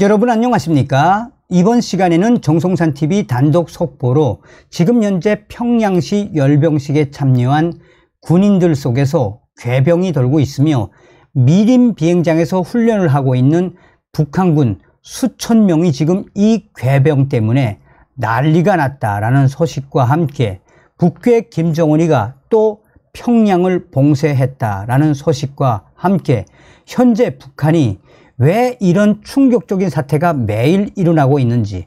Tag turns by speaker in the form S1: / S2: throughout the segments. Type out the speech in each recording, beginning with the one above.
S1: 여러분 안녕하십니까? 이번 시간에는 정송산TV 단독 속보로 지금 현재 평양시 열병식에 참여한 군인들 속에서 괴병이 돌고 있으며 미림 비행장에서 훈련을 하고 있는 북한군 수천 명이 지금 이 괴병 때문에 난리가 났다라는 소식과 함께 북괴 김정은이가 또 평양을 봉쇄했다라는 소식과 함께 현재 북한이 왜 이런 충격적인 사태가 매일 일어나고 있는지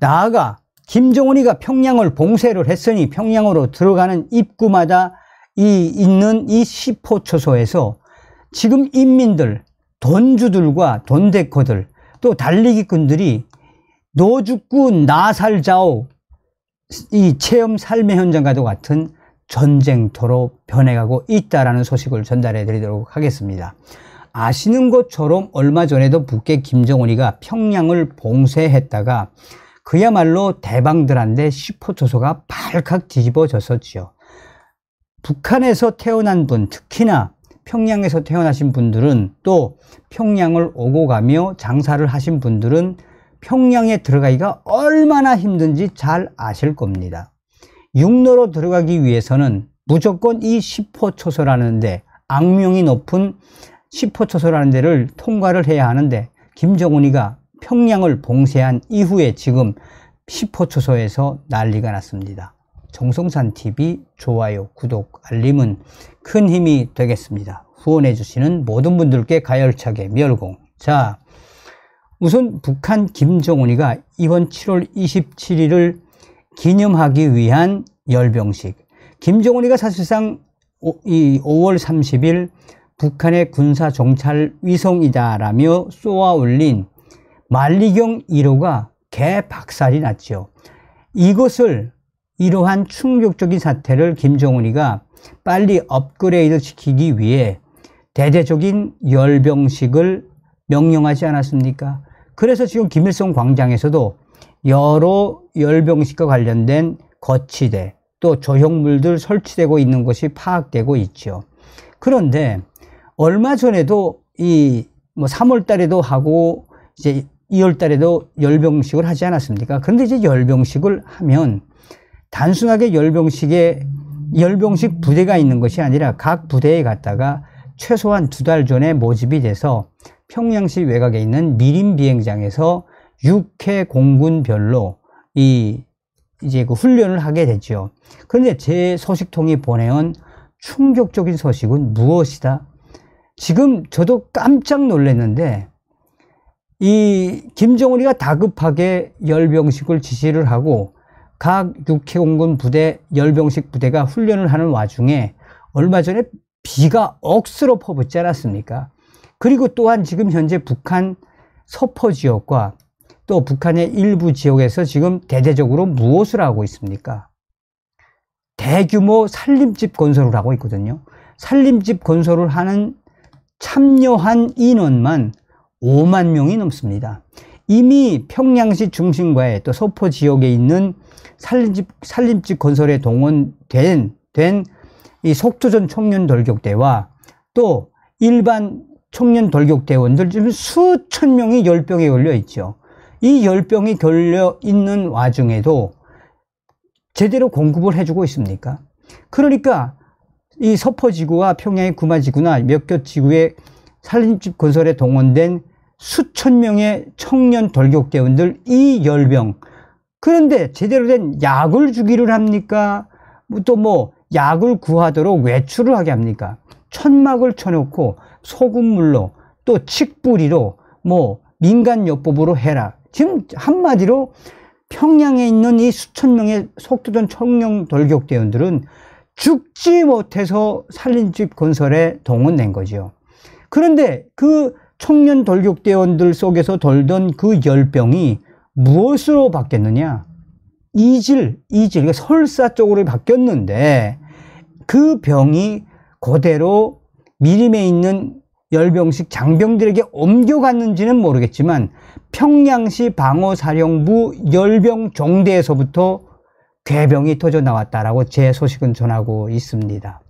S1: 나아가 김정은이가 평양을 봉쇄를 했으니 평양으로 들어가는 입구마다 이 있는 이 시포초소에서 지금 인민들 돈주들과 돈데코들 또 달리기꾼들이 노죽구나 살자오 이 체험 삶의 현장과도 같은 전쟁터로 변해가고 있다라는 소식을 전달해 드리도록 하겠습니다. 아시는 것처럼 얼마 전에도 북계 김정은이가 평양을 봉쇄했다가 그야말로 대방들한테 0호초소가 발칵 뒤집어졌었지요. 북한에서 태어난 분, 특히나 평양에서 태어나신 분들은 또 평양을 오고 가며 장사를 하신 분들은 평양에 들어가기가 얼마나 힘든지 잘 아실 겁니다. 육로로 들어가기 위해서는 무조건 이 10호 초소라는데 악명이 높은 시포초소라는 데를 통과를 해야 하는데 김정은이가 평양을 봉쇄한 이후에 지금 시포초소에서 난리가 났습니다. 정성산TV 좋아요, 구독, 알림은 큰 힘이 되겠습니다. 후원해 주시는 모든 분들께 가열차게 멸공 자 우선 북한 김정은이가 이번 7월 27일을 기념하기 위한 열병식 김정은이가 사실상 5, 월 30일 북한의 군사 정찰 위성이다라며 쏘아 올린 만리경 1호가 개박살이 났죠. 이것을 이러한 충격적인 사태를 김정은이가 빨리 업그레이드 시키기 위해 대대적인 열병식을 명령하지 않았습니까? 그래서 지금 김일성 광장에서도 여러 열병식과 관련된 거치대 또 조형물들 설치되고 있는 것이 파악되고 있죠. 그런데 얼마 전에도 이뭐 3월 달에도 하고 이제 2월 달에도 열병식을 하지 않았습니까? 그런데 이제 열병식을 하면 단순하게 열병식에 열병식 부대가 있는 것이 아니라 각 부대에 갔다가 최소한 두 달 전에 모집이 돼서 평양시 외곽에 있는 미림 비행장에서 6회 공군별로 이 이제 그 훈련을 하게 됐죠. 그런데 제 소식통이 보내온 충격적인 소식은 무엇이다? 지금 저도 깜짝 놀랐는데 이 김정은이가 다급하게 열병식을 지시를 하고 각 육해공군 부대 열병식 부대가 훈련을 하는 와중에 얼마 전에 비가 억수로 퍼붓지 않았습니까? 그리고 또한 지금 현재 북한 서포 지역과 또 북한의 일부 지역에서 지금 대대적으로 무엇을 하고 있습니까? 대규모 산림집 건설을 하고 있거든요. 산림집 건설을 하는 참여한 인원만 5만 명이 넘습니다. 이미 평양시 중심과에 또 소포 지역에 있는 산림집, 산림집 건설에 동원된 된 이 속초전 청년 돌격대와 또 일반 청년 돌격대원들 지금 수천 명이 열병에 걸려 있죠. 이 열병이 걸려 있는 와중에도 제대로 공급을 해주고 있습니까? 그러니까 이 서포지구와 평양의 구마지구나 몇 개지구의 살림집 건설에 동원된 수천 명의 청년 돌격대원들 이 열병 그런데 제대로 된 약을 주기를 합니까? 또뭐 뭐 약을 구하도록 외출을 하게 합니까? 천막을 쳐놓고 소금물로 또 칡뿌리로 뭐 민간요법으로 해라 지금 한마디로 평양에 있는 이 수천 명의 속도전 청룡 돌격대원들은 죽지 못해서 살림집 건설에 동원된 거죠. 그런데 그 청년 돌격대원들 속에서 돌던 그 열병이 무엇으로 바뀌었느냐? 이질, 이질, 그러니까 설사 쪽으로 바뀌었는데 그 병이 그대로 미림에 있는 열병식 장병들에게 옮겨갔는지는 모르겠지만 평양시 방어사령부 열병 종대에서부터 괴병이 터져 나왔다라고 제 소식은 전하고 있습니다.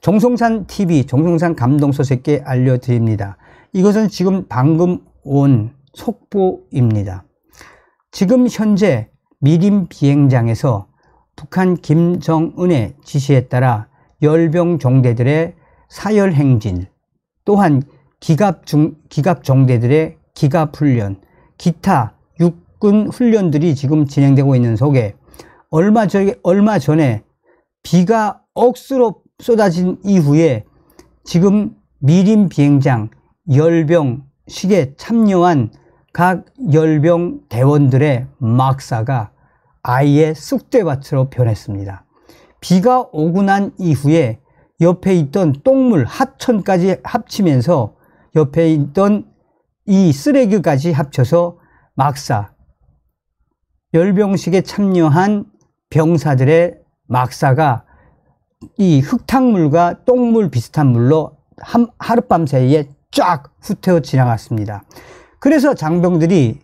S1: 정성산 TV, 정성산 감동 소식께 알려드립니다. 이것은 지금 방금 온 속보입니다. 지금 현재 미림 비행장에서 북한 김정은의 지시에 따라 열병 정대들의 사열 행진, 또한 기갑 중 기갑 정대들의 기갑 훈련, 기타 육 육군 훈련들이 지금 진행되고 있는 속에 얼마, 저, 얼마 전에 비가 억수로 쏟아진 이후에 지금 미림 비행장 열병식에 참여한 각 열병 대원들의 막사가 아예 쑥대밭으로 변했습니다. 비가 오고 난 이후에 옆에 있던 똥물 하천까지 합치면서 옆에 있던 이 쓰레기까지 합쳐서 막사 열병식에 참여한 병사들의 막사가 이 흙탕물과 똥물 비슷한 물로 하룻밤 사이에 쫙 후퇴어 지나갔습니다. 그래서 장병들이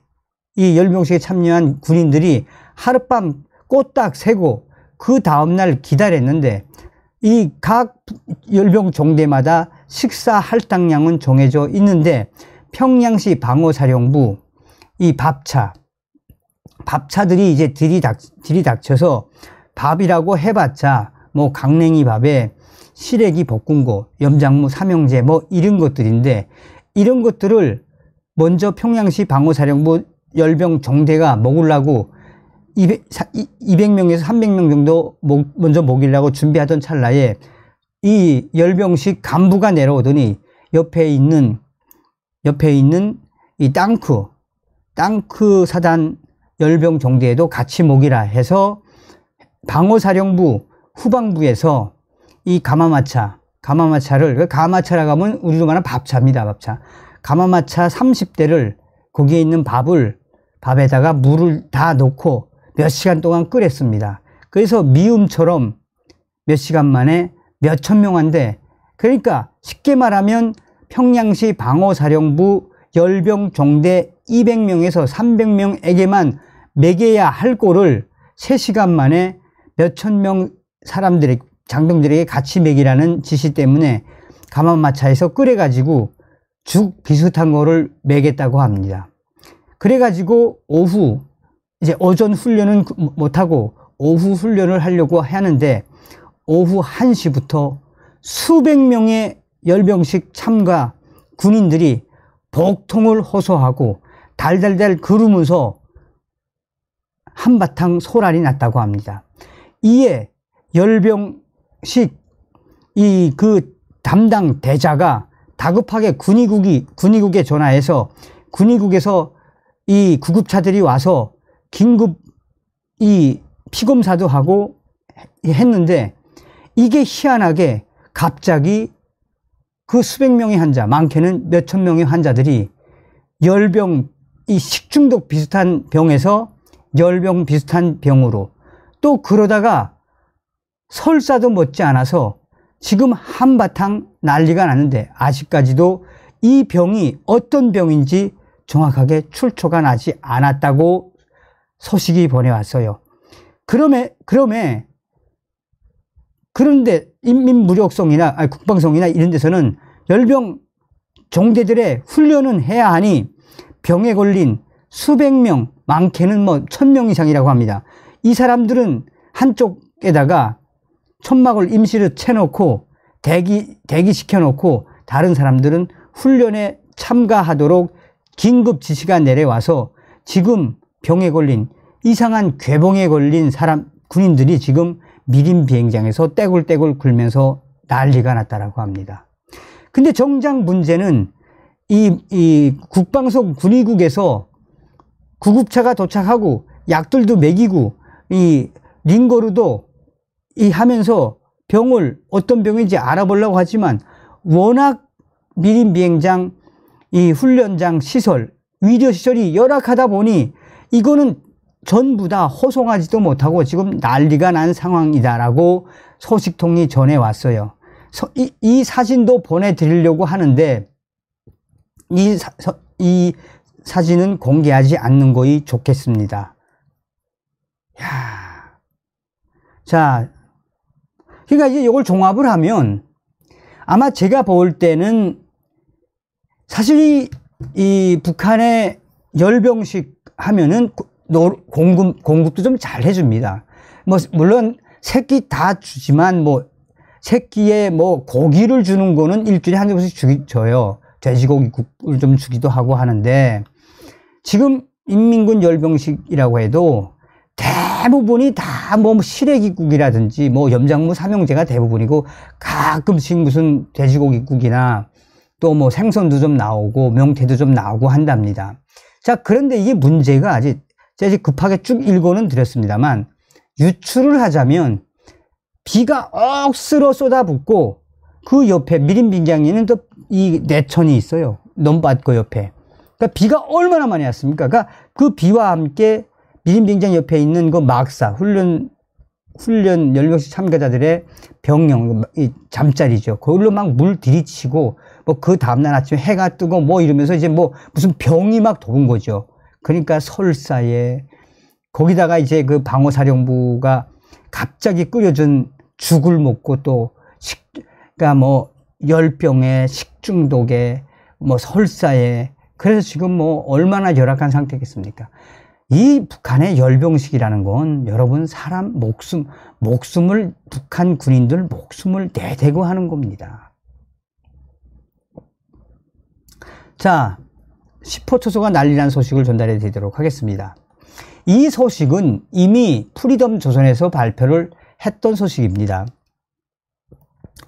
S1: 이 열병식에 참여한 군인들이 하룻밤 꽃딱세고그 다음날 기다렸는데 이 각 열병 종대마다 식사 할당량은 정해져 있는데 평양시 방어사령부 이 밥차 밥차들이 이제 들이닥, 들이닥쳐서 밥이라고 해봤자 뭐 강냉이 밥에 시래기 볶음고, 염장무 삼형제 뭐 이런 것들인데 이런 것들을 먼저 평양시 방호사령부 뭐 열병 정대가 먹으려고 200, 200명에서 300명 정도 먼저 먹이려고 준비하던 찰나에 이 열병식 간부가 내려오더니 옆에 있는 옆에 있는 이 땅크 땅크 사단 열병 정대에도 같이 목이라 해서 방어사령부 후방부에서 이 가마마차, 가마마차를 그 가마차라고 하면 우리로 말하는 밥차입니다. 밥차. 가마마차 30대를 거기에 있는 밥을 밥에다가 물을 다 넣고 몇 시간 동안 끓였습니다. 그래서 미음처럼 몇 시간 만에 몇천 명한데 그러니까 쉽게 말하면 평양시 방어사령부 열병 종대 200명에서 300명에게만 매개야 할 꼴을 3시간 만에 몇천 명사람들이 장병들에게 같이 매기라는 지시 때문에 가마마차에서 끓여가지고 죽 비슷한 거를 매겠다고 합니다. 그래가지고 오후 이제 오전 훈련은 그 뭐, 못하고 오후 훈련을 하려고 하는데 오후 1시부터 수백 명의 열병식 참가 군인들이 복통을 호소하고 달달달 구르면서 한바탕 소란이 났다고 합니다. 이에 열병식 이 그 담당 대자가 다급하게 군의국이 군의국에 전화해서 군의국에서 이 구급차들이 와서 긴급 이 피검사도 하고 했는데 이게 희한하게 갑자기 그 수백 명의 환자, 많게는 몇천 명의 환자들이 열병, 이 식중독 비슷한 병에서 열병 비슷한 병으로 또 그러다가 설사도 못지 않아서 지금 한바탕 난리가 났는데 아직까지도 이 병이 어떤 병인지 정확하게 출처가 나지 않았다고 소식이 보내왔어요. 그럼에, 그럼에 그런데 인민무력성이나 아니, 국방성이나 이런 데서는 열병 종대들의 훈련은 해야 하니 병에 걸린 수백 명, 많게는 뭐 천 명 이상이라고 합니다. 이 사람들은 한쪽에다가 천막을 임시로 채놓고 대기, 대기시켜놓고 다른 사람들은 훈련에 참가하도록 긴급 지시가 내려와서 지금 병에 걸린 이상한 괴봉에 걸린 사람 군인들이 지금 미림 비행장에서 떼굴떼굴 굴면서 난리가 났다라고 합니다. 근데 정작 문제는 이, 이국방성 군의국에서 구급차가 도착하고 약들도 먹이고 이 링거르도 이 하면서 병을 어떤 병인지 알아보려고 하지만 워낙 미림 비행장 이 훈련장 시설 위료 시설이 열악하다 보니 이거는 전부 다 호송하지도 못하고 지금 난리가 난 상황이다라고 소식통이 전해왔어요. 이, 이 사진도 보내드리려고 하는데 이, 사, 이 사진은 공개하지 않는 것이 좋겠습니다. 야, 자, 그러니까 이제 이걸 종합을 하면 아마 제가 볼 때는 사실 이, 이 북한의 열병식 하면은 노, 공급, 공급도 좀 잘 해줍니다. 뭐, 물론 새끼 다 주지만 뭐, 새끼에 뭐 고기를 주는 거는 일주일에 한두 번씩 주기, 줘요. 돼지고기 국을 좀 주기도 하고 하는데 지금 인민군 열병식이라고 해도 대부분이 다 뭐 시래기국이라든지 뭐 염장무 삼형제가 대부분이고 가끔씩 무슨 돼지고기국이나 또 뭐 생선도 좀 나오고 명태도 좀 나오고 한답니다. 자 그런데 이게 문제가 아직 제가 이제 급하게 쭉 읽어는 드렸습니다만 유추를 하자면 비가 억스러 쏟아붓고 그 옆에 미림 빙장에는 또 이 내천이 있어요. 넘밭거 옆에. 그러니까 비가 얼마나 많이 왔습니까? 그러니까 그 비와 함께 미림 빙장 옆에 있는 그 막사 훈련 훈련 열명시 참가자들의 병영 잠자리죠. 그걸로 막 물 들이치고 뭐 그 다음날 아침에 해가 뜨고 뭐 이러면서 이제 뭐 무슨 병이 막 도는 거죠. 그러니까 설사에 거기다가 이제 그방어사령부가 갑자기 끓여준 죽을 먹고 또 식, 그러니까 뭐 열병에 식중독에 뭐 설사에 그래서 지금 뭐 얼마나 열악한 상태겠습니까? 이 북한의 열병식이라는 건 여러분 사람 목숨 목숨을 북한 군인들 목숨을 대대고 하는 겁니다. 자, 1 0호초소가난리란 소식을 전달해 드리도록 하겠습니다. 이 소식은 이미 프리덤 조선에서 발표를 했던 소식입니다.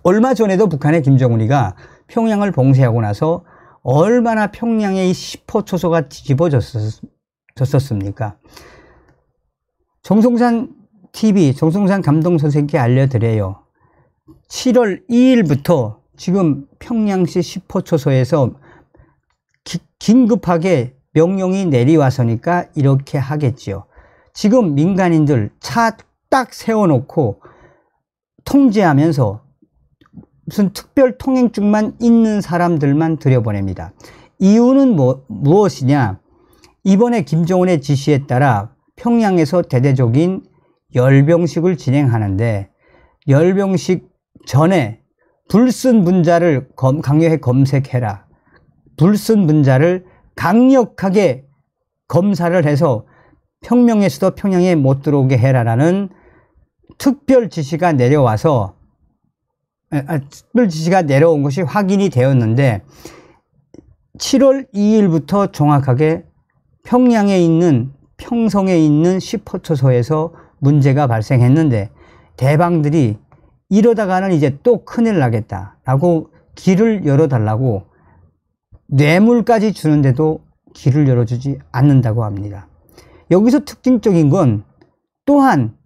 S1: 얼마 전에도 북한의 김정은이가 평양을 봉쇄하고 나서 얼마나 평양의 1 0호초소가 뒤집어졌었습니까? 정성산 TV, 정성산 감동 선생님께 알려드려요. 7월 2일부터 지금 평양시 1 0호초소에서 기, 긴급하게 명령이 내려와서니까 이렇게 하겠지요. 지금 민간인들 차 딱 세워놓고 통제하면서 무슨 특별 통행증만 있는 사람들만 들여보냅니다. 이유는 뭐, 무엇이냐? 이번에 김정은의 지시에 따라 평양에서 대대적인 열병식을 진행하는데 열병식 전에 불순 분자를 강요해 검색해라. 불순 분자를 강력하게 검사를 해서 평명에서도 평양에 못 들어오게 해라라는 특별 지시가 내려와서 아, 특별 지시가 내려온 것이 확인이 되었는데 7월 2일부터 정확하게 평양에 있는 평성에 있는 시포초소에서 문제가 발생했는데 대방들이 이러다가는 이제 또 큰일 나겠다라고 길을 열어달라고 뇌물까지 주는데도 길을 열어주지 않는다고 합니다. 여기서 특징적인 건 또한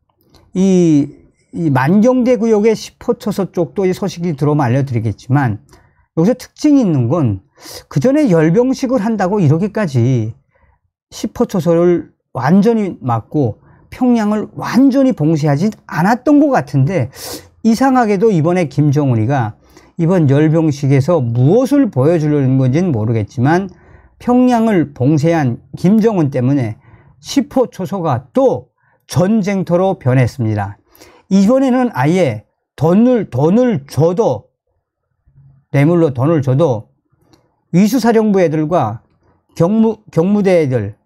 S1: 이, 이 만경대 구역의 1 0호초서 쪽도 이 소식이 들어오면 알려드리겠지만 여기서 특징이 있는 건 그 전에 열병식을 한다고 이렇게까지 1 0호초서를 완전히 막고 평양을 완전히 봉쇄하지 않았던 것 같은데 이상하게도 이번에 김정은이가 이번 열병식에서 무엇을 보여주려는 건지는 모르겠지만 평양을 봉쇄한 김정은 때문에 10호 초소가 또 전쟁터로 변했습니다. 이번에는 아예 돈을 돈을 줘도 뇌물로 돈을 줘도 위수사령부 애들과 경무 경무대 애들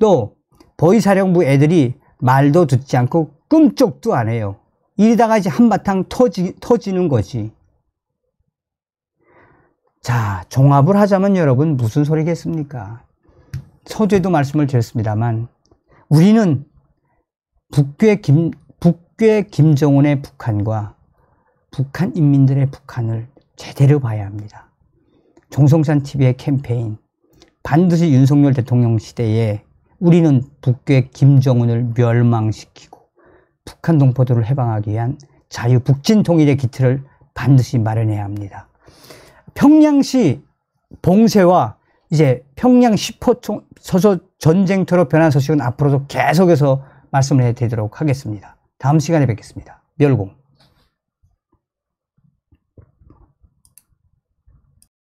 S1: 또 보이사령부 애들이 말도 듣지 않고 끔쩍도안 해요. 이러다가 이제 한바탕 터지, 터지는 거지. 자, 종합을 하자면 여러분 무슨 소리겠습니까? 서두에도 말씀을 드렸습니다만 우리는 북괴 김, 북괴 김정은의 북한과 북한 인민들의 북한을 제대로 봐야 합니다. 종성산 TV의 캠페인 반드시 윤석열 대통령 시대에 우리는 북괴 김정은을 멸망시키고 북한 동포들을 해방하기 위한 자유 북진 통일의 기틀을 반드시 마련해야 합니다. 평양시 봉쇄와 이제 평양 10호 서서 전쟁터로 변한 소식은 앞으로도 계속해서 말씀을 해드리도록 하겠습니다. 다음 시간에 뵙겠습니다. 멸공.